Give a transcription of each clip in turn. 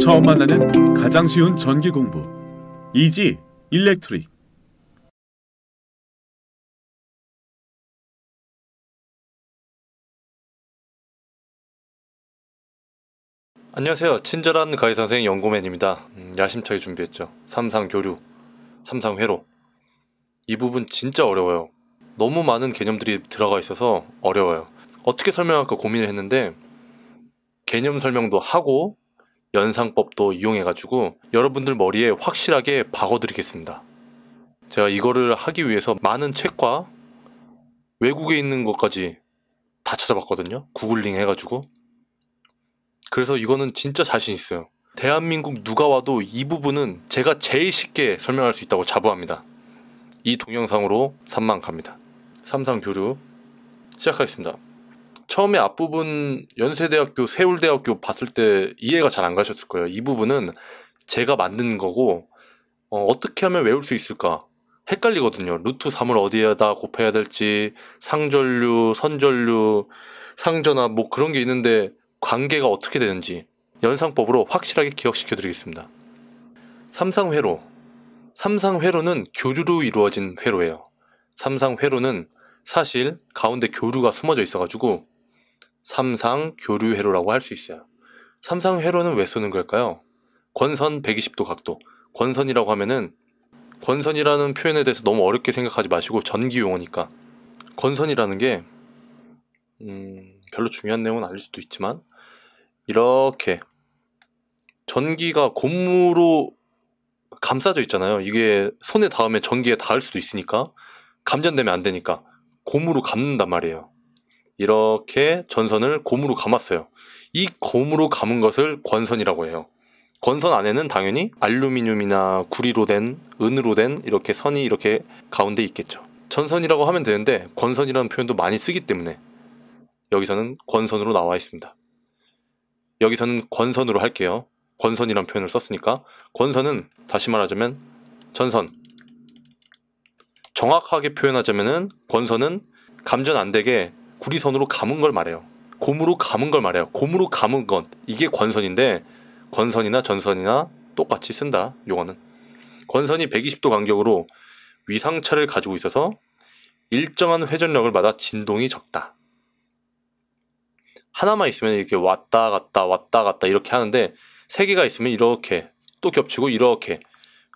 처음 만나는 가장 쉬운 전기 공부 이지 일렉트릭 안녕하세요. 친절한 가이 선생 연고맨입니다. 음, 야심차게 준비했죠. 삼상 교류, 삼상 회로. 이 부분 진짜 어려워요. 너무 많은 개념들이 들어가 있어서 어려워요. 어떻게 설명할까 고민을 했는데 개념 설명도 하고 연상법도 이용해가지고 여러분들 머리에 확실하게 박어드리겠습니다. 제가 이거를 하기 위해서 많은 책과 외국에 있는 것까지 다 찾아봤거든요. 구글링 해가지고. 그래서 이거는 진짜 자신 있어요. 대한민국 누가 와도 이 부분은 제가 제일 쉽게 설명할 수 있다고 자부합니다. 이 동영상으로 산만 갑니다. 삼상 교류 시작하겠습니다. 처음에 앞부분 연세대학교, 세울대학교 봤을 때 이해가 잘 안 가셨을 거예요. 이 부분은 제가 만든 거고 어, 떻게 하면 외울 수 있을까? 헷갈리거든요. 루트 3을 어디에다 곱해야 될지, 상전류, 선전류, 상전압 뭐 그런 게 있는데 관계가 어떻게 되는지 연상법으로 확실하게 기억시켜 드리겠습니다. 삼상회로. 삼상회로는 교류로 이루어진 회로예요. 삼상회로는 사실 가운데 교류가 숨어져 있어가지고 삼상 교류회로라고 할 수 있어요. 삼상 회로는 왜 쓰는 걸까요? 권선 120도 각도. 권선이라고 하면은 권선이라는 표현에 대해서 너무 어렵게 생각하지 마시고 전기 용어니까 권선이라는 게 음, 별로 중요한 내용은 아닐 수도 있지만 이렇게 전기가 고무로 감싸져 있잖아요. 이게 손에 닿으면 전기에 닿을 수도 있으니까 감전되면 안 되니까 고무로 감는단 말이에요. 이렇게 전선을 곰으로 감았어요. 이곰으로 감은 것을 권선이라고 해요. 권선 안에는 당연히 알루미늄이나 구리로 된 은으로 된 이렇게 선이 이렇게 가운데 있겠죠. 전선이라고 하면 되는데 권선이라는 표현도 많이 쓰기 때문에 여기서는 권선으로 나와 있습니다. 여기서는 권선으로 할게요. 권선이란 표현을 썼으니까 권선은 다시 말하자면 전선 정확하게 표현하자면 권선은 감전 안 되게 구리선으로 감은 걸 말해요. 곰으로 감은 걸 말해요. 곰으로 감은 건 이게 권선인데 권선이나 전선이나 똑같이 쓴다. 요거는 권선이 120도 간격으로 위상차를 가지고 있어서 일정한 회전력을 받아 진동이 적다. 하나만 있으면 이렇게 왔다 갔다 왔다 갔다 이렇게 하는데 세 개가 있으면 이렇게 또 겹치고 이렇게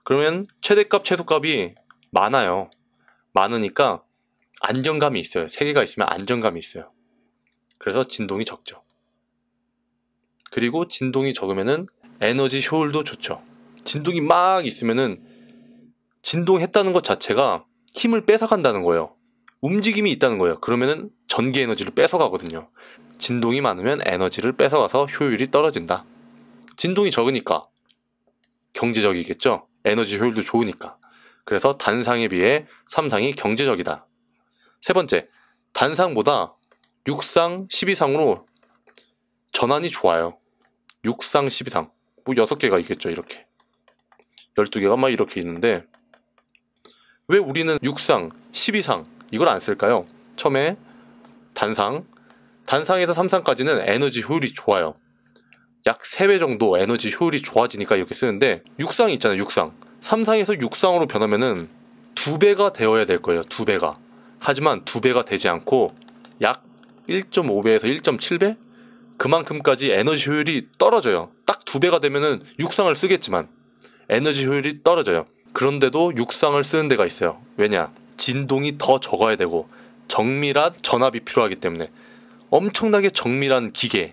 그러면 최대값 최소값이 많아요. 많으니까 안정감이 있어요. 세계가 있으면 안정감이 있어요. 그래서 진동이 적죠. 그리고 진동이 적으면은 에너지 효율도 좋죠. 진동이 막 있으면은 진동했다는 것 자체가 힘을 뺏어간다는 거예요. 움직임이 있다는 거예요. 그러면은 전기 에너지를 뺏어가거든요. 진동이 많으면 에너지를 뺏어가서 효율이 떨어진다. 진동이 적으니까 경제적이겠죠. 에너지 효율도 좋으니까. 그래서 단상에 비해 삼상이 경제적이다. 세 번째, 단상보다 육상 12상으로 전환이 좋아요. 육상 12상. 뭐 6개가 있겠죠, 이렇게. 12개가 막 이렇게 있는데 왜 우리는 육상 12상 이걸 안 쓸까요? 처음에 단상, 단상에서 3상까지는 에너지 효율이 좋아요. 약 3배 정도 에너지 효율이 좋아지니까 이렇게 쓰는데 6상 있잖아요, 6상. 3상에서 6상으로 변하면은 2배가 되어야 될 거예요, 2배가. 하지만 두 배가 되지 않고 약 1.5배에서 1.7배 그만큼까지 에너지 효율이 떨어져요. 딱 두 배가 되면은 육상을 쓰겠지만 에너지 효율이 떨어져요. 그런데도 육상을 쓰는 데가 있어요. 왜냐? 진동이 더 적어야 되고 정밀한 전압이 필요하기 때문에 엄청나게 정밀한 기계,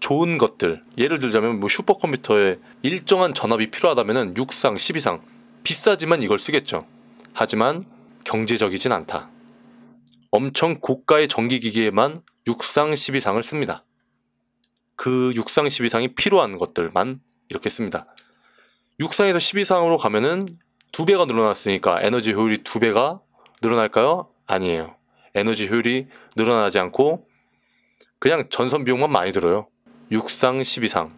좋은 것들 예를 들자면 뭐 슈퍼컴퓨터에 일정한 전압이 필요하다면은 6상, 12상 비싸지만 이걸 쓰겠죠. 하지만 경제적이진 않다. 엄청 고가의 전기기기에만 육상 12상을 씁니다. 그 육상 12상이 필요한 것들만 이렇게 씁니다. 육상에서 12상으로 가면은 2배가 늘어났으니까 에너지 효율이 2배가 늘어날까요? 아니에요. 에너지 효율이 늘어나지 않고 그냥 전선 비용만 많이 들어요. 육상 12상.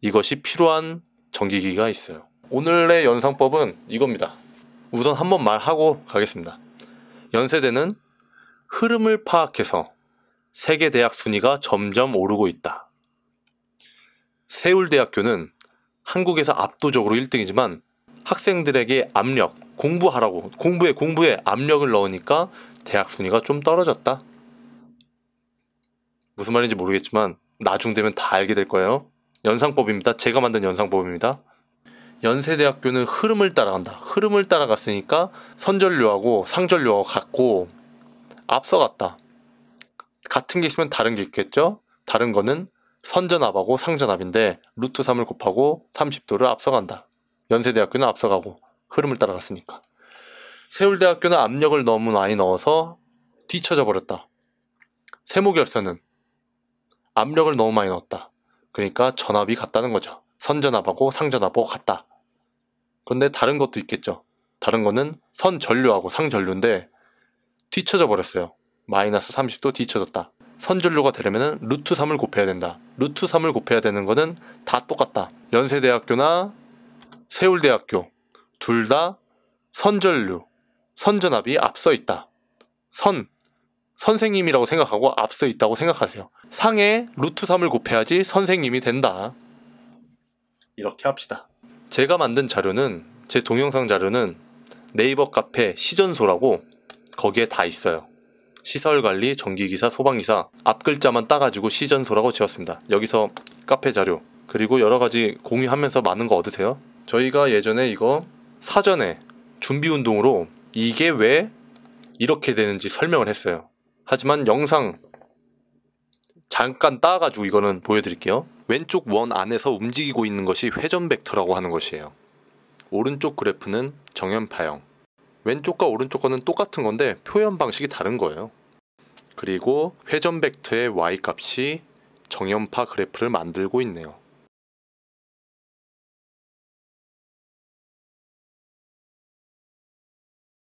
이것이 필요한 전기기가 있어요. 오늘의 연상법은 이겁니다. 우선 한번 말하고 가겠습니다. 연세대는 흐름을 파악해서 세계 대학 순위가 점점 오르고 있다. 세울대학교는 한국에서 압도적으로 1등이지만 학생들에게 압력, 공부하라고, 공부에 공부에 압력을 넣으니까 대학 순위가 좀 떨어졌다. 무슨 말인지 모르겠지만 나중 되면 다 알게 될 거예요. 연상법입니다. 제가 만든 연상법입니다. 연세대학교는 흐름을 따라간다. 흐름을 따라갔으니까 선전료하고 상전료하고 같고 앞서갔다. 같은 게 있으면 다른 게 있겠죠? 다른 거는 선전압하고 상전압인데 루트 3을 곱하고 30도를 앞서간다. 연세대학교는 앞서가고 흐름을 따라갔으니까. 세울대학교는 압력을 너무 많이 넣어서 뒤쳐져 버렸다. 세모결선은 압력을 너무 많이 넣었다. 그러니까 전압이 같다는 거죠. 선전압하고 상전압하고 같다. 그런데 다른 것도 있겠죠. 다른 거는 선전류하고 상전류인데 뒤쳐져 버렸어요. 마이너스 30도 뒤쳐졌다. 선진로가 되려면 루트 3을 곱해야 된다. 루트 3을 곱해야 되는 거는 다 똑같다. 연세대학교나 세울대학교 둘 다 선전류, 선전압이 앞서 있다. 선, 선생님이라고 생각하고 앞서 있다고 생각하세요. 상에 루트 3을 곱해야지 선생님이 된다. 이렇게 합시다. 제가 만든 자료는 제 동영상 자료는 네이버 카페 시전소라고 거기에 다 있어요. 시설관리, 전기기사, 소방기사 앞글자만 따가지고 시전소라고 지었습니다. 여기서 카페 자료 그리고 여러가지 공유하면서 많은 거 얻으세요. 저희가 예전에 이거 사전에 준비운동으로 이게 왜 이렇게 되는지 설명을 했어요. 하지만 영상 잠깐 따가지고 이거는 보여드릴게요. 왼쪽 원 안에서 움직이고 있는 것이 회전 벡터라고 하는 것이에요. 오른쪽 그래프는 정연파형, 왼쪽과 오른쪽 거는 똑같은 건데 표현 방식이 다른 거예요. 그리고 회전 벡터의 y값이 정연파 그래프를 만들고 있네요.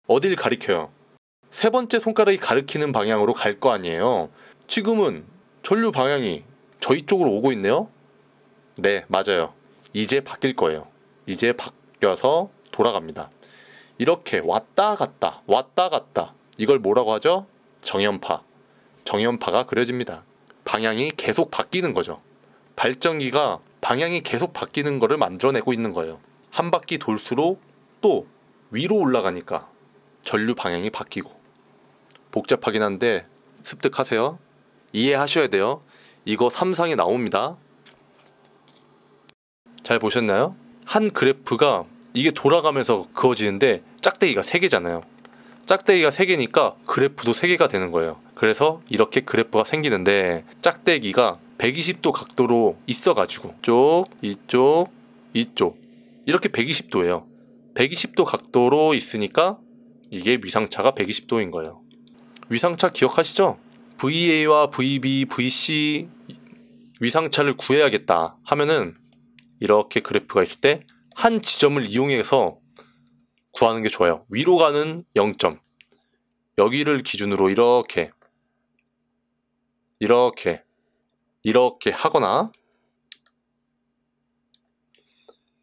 어딜 가리켜요? 세 번째 손가락이 가리키는 방향으로 갈 거 아니에요. 지금은 전류 방향이 저희 쪽으로 오고 있네요. 네, 맞아요. 이제 바뀔 거예요. 이제 바뀌어서 돌아갑니다. 이렇게 왔다 갔다 왔다 갔다 이걸 뭐라고 하죠? 정연파. 정연파가 그려집니다. 방향이 계속 바뀌는 거죠. 발전기가 방향이 계속 바뀌는 거를 만들어내고 있는 거예요. 한 바퀴 돌수록 또 위로 올라가니까 전류 방향이 바뀌고 복잡하긴 한데 습득하세요. 이해하셔야 돼요. 이거 삼상에 나옵니다. 잘 보셨나요? 한 그래프가 이게 돌아가면서 그어지는데 짝대기가 3개잖아요 짝대기가 3개니까 그래프도 3개가 되는 거예요. 그래서 이렇게 그래프가 생기는데 짝대기가 120도 각도로 있어가지고 쪽, 이쪽, 이쪽 이렇게 120도예요. 120도 각도로 있으니까 이게 위상차가 120도인 거예요. 위상차 기억하시죠? VA와 VB, VC 위상차를 구해야겠다 하면은 이렇게 그래프가 있을 때한 지점을 이용해서 구하는 게 좋아요. 위로 가는 0점. 여기를 기준으로 이렇게, 이렇게, 이렇게 하거나,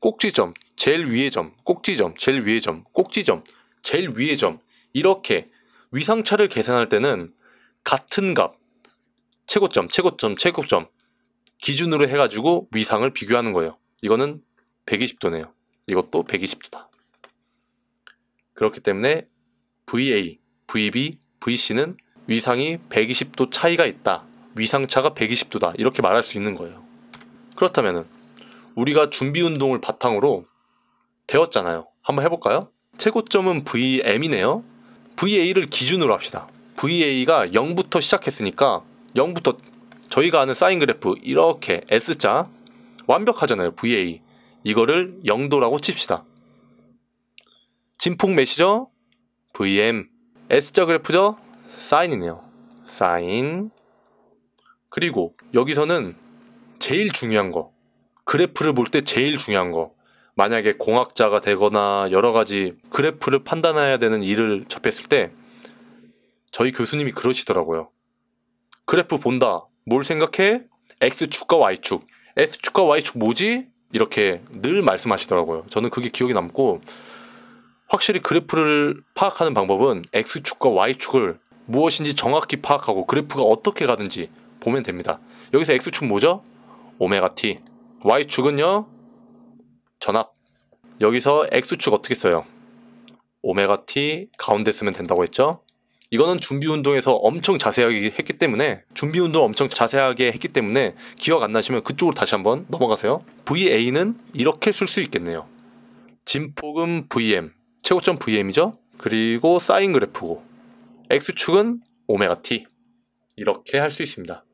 꼭지점, 제일 위의 점, 꼭지점, 제일 위의 점, 꼭지점, 제일 위의 점, 이렇게 위상차를 계산할 때는 같은 값, 최고점, 최고점, 최고점 기준으로 해가지고 위상을 비교하는 거예요. 이거는 120도네요. 이것도 120도다. 그렇기 때문에 VA, VB, VC는 위상이 120도 차이가 있다. 위상차가 120도다. 이렇게 말할 수 있는 거예요. 그렇다면 우리가 준비운동을 바탕으로 배웠잖아요. 한번 해볼까요? 최고점은 VM이네요. VA를 기준으로 합시다. VA가 0부터 시작했으니까 0부터 저희가 아는 사인 그래프 이렇게 S자 완벽하잖아요. VA. 이거를 0도라고 칩시다. 진폭 메시죠 VM S자 그래프죠? 사인이네요. 사인 그리고 여기서는 제일 중요한 거 그래프를 볼 때 제일 중요한 거 만약에 공학자가 되거나 여러 가지 그래프를 판단해야 되는 일을 접했을 때 저희 교수님이 그러시더라고요. 그래프 본다. 뭘 생각해? X축과 Y축. X축과 Y축 뭐지? 이렇게 늘 말씀하시더라고요. 저는 그게 기억이 남고 확실히 그래프를 파악하는 방법은 X축과 Y축을 무엇인지 정확히 파악하고 그래프가 어떻게 가든지 보면 됩니다. 여기서 X축 뭐죠? 오메가 t. Y축은요? 전압. 여기서 X축 어떻게 써요? 오메가 t 가운데 쓰면 된다고 했죠? 이거는 준비 운동에서 엄청 자세하게 했기 때문에 준비 운동 엄청 자세하게 했기 때문에 기억 안 나시면 그쪽으로 다시 한번 넘어가세요. VA는 이렇게 쓸 수 있겠네요. 진폭은 VM, 최고점 VM이죠. 그리고 사인 그래프고 X축은 오메가 t 이렇게 할 수 있습니다.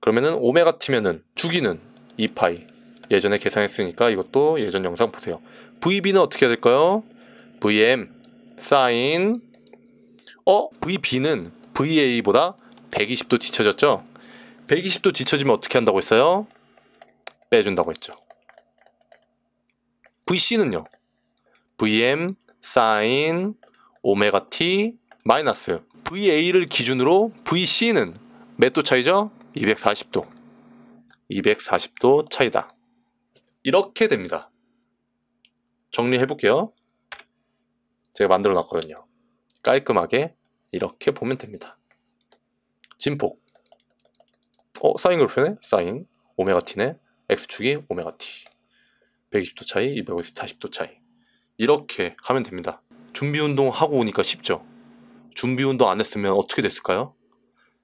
그러면은 오메가 t면은 주기는 2파이 예전에 계산했으니까 이것도 예전 영상 보세요. VB는 어떻게 해야 될까요? VM 사인 어? VB는 VA보다 120도 뒤쳐졌죠? 120도 뒤쳐지면 어떻게 한다고 했어요? 빼준다고 했죠. VC는요. VM 사인 오메가 t 마이너스 VA를 기준으로 VC는 몇 도 차이죠? 240도. 240도 차이다. 이렇게 됩니다. 정리해 볼게요. 제가 만들어 놨거든요. 깔끔하게 이렇게 보면 됩니다. 진폭 어? 사인 그룹프네 사인 오메가t네 x축이 오메가t 120도 차이, 240도 5 0 차이 이렇게 하면 됩니다. 준비운동 하고 오니까 쉽죠? 준비운동 안 했으면 어떻게 됐을까요?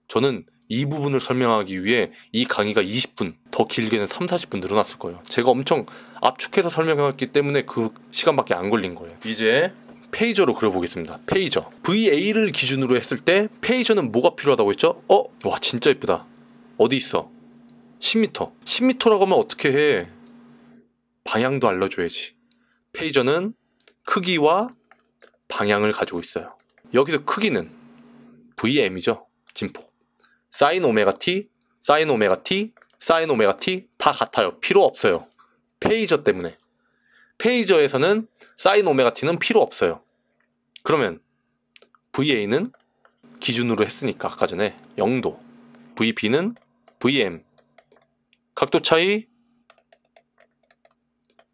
저는 이 부분을 설명하기 위해 이 강의가 20분, 더 길게는 3, 40분 늘어났을 거예요. 제가 엄청 압축해서 설명했기 때문에 그 시간밖에 안 걸린 거예요. 이제 페이저로 그려보겠습니다. 페이저. VA를 기준으로 했을 때 페이저는 뭐가 필요하다고 했죠? 어? 와 진짜 예쁘다. 어디 있어? 10m. 10m라고 하면 어떻게 해? 방향도 알려줘야지. 페이저는 크기와 방향을 가지고 있어요. 여기서 크기는 VM이죠. 진폭. 사인 오메가 t, 사인 오메가 t, 사인 오메가 t 다 같아요. 필요 없어요. 페이저 때문에. 페이저에서는 사인 오메가 t는 필요 없어요. 그러면 VA는 기준으로 했으니까 아까 전에 0도 v p 는 VM 각도 차이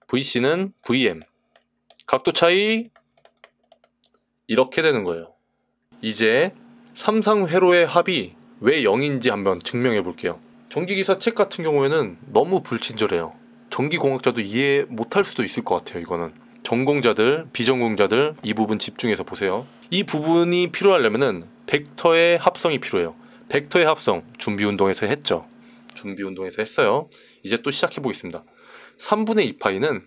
VC는 VM 각도 차이 이렇게 되는 거예요. 이제 삼상회로의 합이 왜 0인지 한번 증명해 볼게요. 전기기사 책 같은 경우에는 너무 불친절해요. 전기공학자도 이해 못할 수도 있을 것 같아요, 이거는. 전공자들, 비전공자들 이 부분 집중해서 보세요. 이 부분이 필요하려면은 벡터의 합성이 필요해요. 벡터의 합성 준비 운동에서 했죠. 준비 운동에서 했어요. 이제 또 시작해 보겠습니다. 3분의 2파이는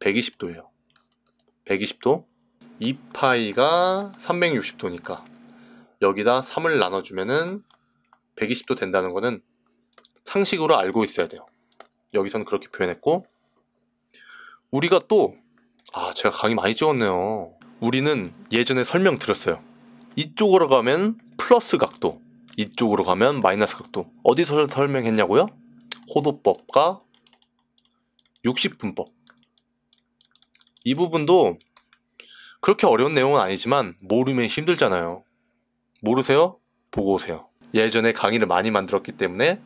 120도예요. 120도. 2파이가 360도니까 여기다 3을 나눠주면은 120도 된다는 거는 상식으로 알고 있어야 돼요. 여기서는 그렇게 표현했고 우리가 또, 아, 제가 강의 많이 찍었네요. 우리는 예전에 설명드렸어요. 이쪽으로 가면 플러스 각도, 이쪽으로 가면 마이너스 각도. 어디서 설명했냐고요? 호도법과 60분법. 이 부분도 그렇게 어려운 내용은 아니지만 모르면 힘들잖아요. 모르세요? 보고 오세요. 예전에 강의를 많이 만들었기 때문에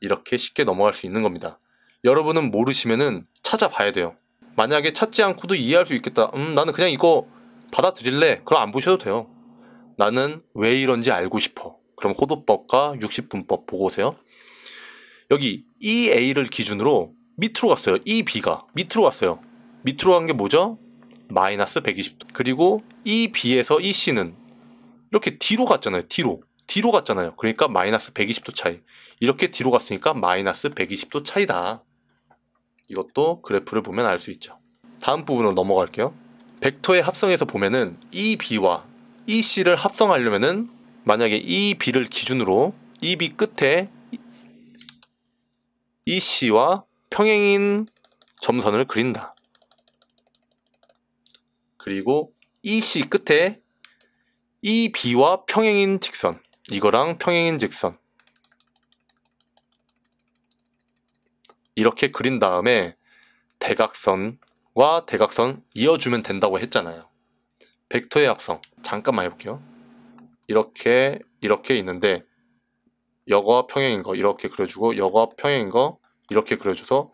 이렇게 쉽게 넘어갈 수 있는 겁니다. 여러분은 모르시면은 찾아봐야 돼요. 만약에 찾지 않고도 이해할 수 있겠다. 음, 나는 그냥 이거 받아들일래. 그럼 안 보셔도 돼요. 나는 왜 이런지 알고 싶어. 그럼 호도법과 60분법 보고 오세요. 여기 EA를 기준으로 밑으로 갔어요. EB가 밑으로 갔어요. 밑으로 간 게 뭐죠? 마이너스 120도. 그리고 EB에서 EC는 이렇게 뒤로 갔잖아요. 뒤로. 뒤로 갔잖아요. 그러니까 마이너스 120도 차이. 이렇게 뒤로 갔으니까 마이너스 120도 차이다. 이것도 그래프를 보면 알 수 있죠. 다음 부분으로 넘어갈게요. 벡터의 합성에서 보면은 EB와 EC를 합성하려면은 만약에 EB를 기준으로 EB 끝에 EC와 평행인 점선을 그린다. 그리고 EC 끝에 EB와 평행인 직선, 이거랑 평행인 직선, 이렇게 그린 다음에 대각선과 대각선 이어주면 된다고 했잖아요. 벡터의 합성. 잠깐만 해볼게요. 이렇게, 이렇게 있는데, 여과 평행인 거 이렇게 그려주고, 여과 평행인 거 이렇게 그려줘서,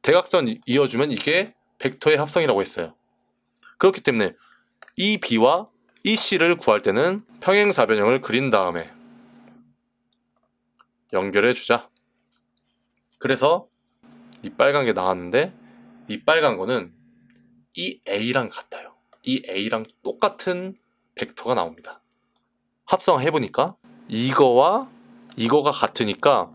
대각선 이어주면 이게 벡터의 합성이라고 했어요. 그렇기 때문에 이 b와 이 c를 구할 때는 평행사변형을 그린 다음에 연결해 주자. 그래서 이 빨간 게 나왔는데 이 빨간 거는 이 A랑 같아요. 이 A랑 똑같은 벡터가 나옵니다. 합성해 보니까 이거와 이거가 같으니까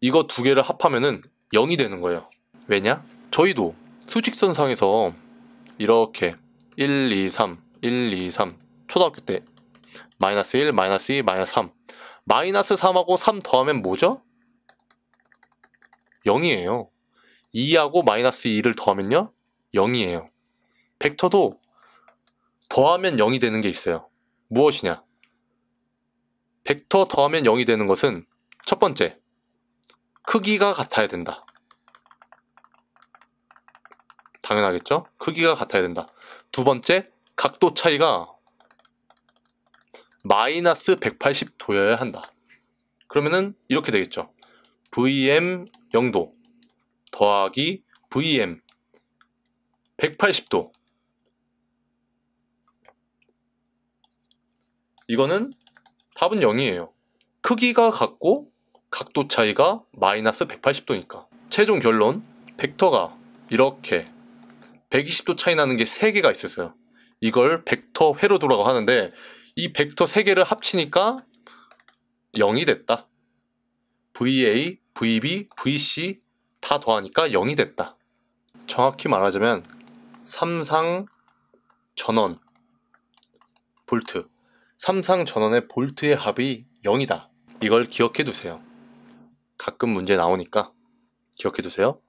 이거 두 개를 합하면은 0이 되는 거예요. 왜냐? 저희도 수직선상에서 이렇게 1, 2, 3, 1, 2, 3 초등학교 때 마이너스 1, 마이너스 2, 마이너스 3 마이너스 3하고 3 더하면 뭐죠? 0이에요. 2하고 마이너스 2를 더하면요? 0이에요. 벡터도 더하면 0이 되는 게 있어요. 무엇이냐? 벡터 더하면 0이 되는 것은 첫 번째, 크기가 같아야 된다. 당연하겠죠? 크기가 같아야 된다. 두 번째, 각도 차이가 마이너스 180도여야 한다. 그러면은 이렇게 되겠죠. VM 0도 더하기 VM 180도 이거는 답은 0이에요. 크기가 같고 각도 차이가 마이너스 180도니까 최종 결론 벡터가 이렇게 120도 차이 나는 게 3개가 있었어요. 이걸 벡터 회로도라고 하는데 이 벡터 3개를 합치니까 0이 됐다. VA VB, VC 다 더하니까 0이 됐다. 정확히 말하자면 삼상 전원 볼트 삼상 전원의 볼트의 합이 0이다. 이걸 기억해 두세요. 가끔 문제 나오니까 기억해 두세요.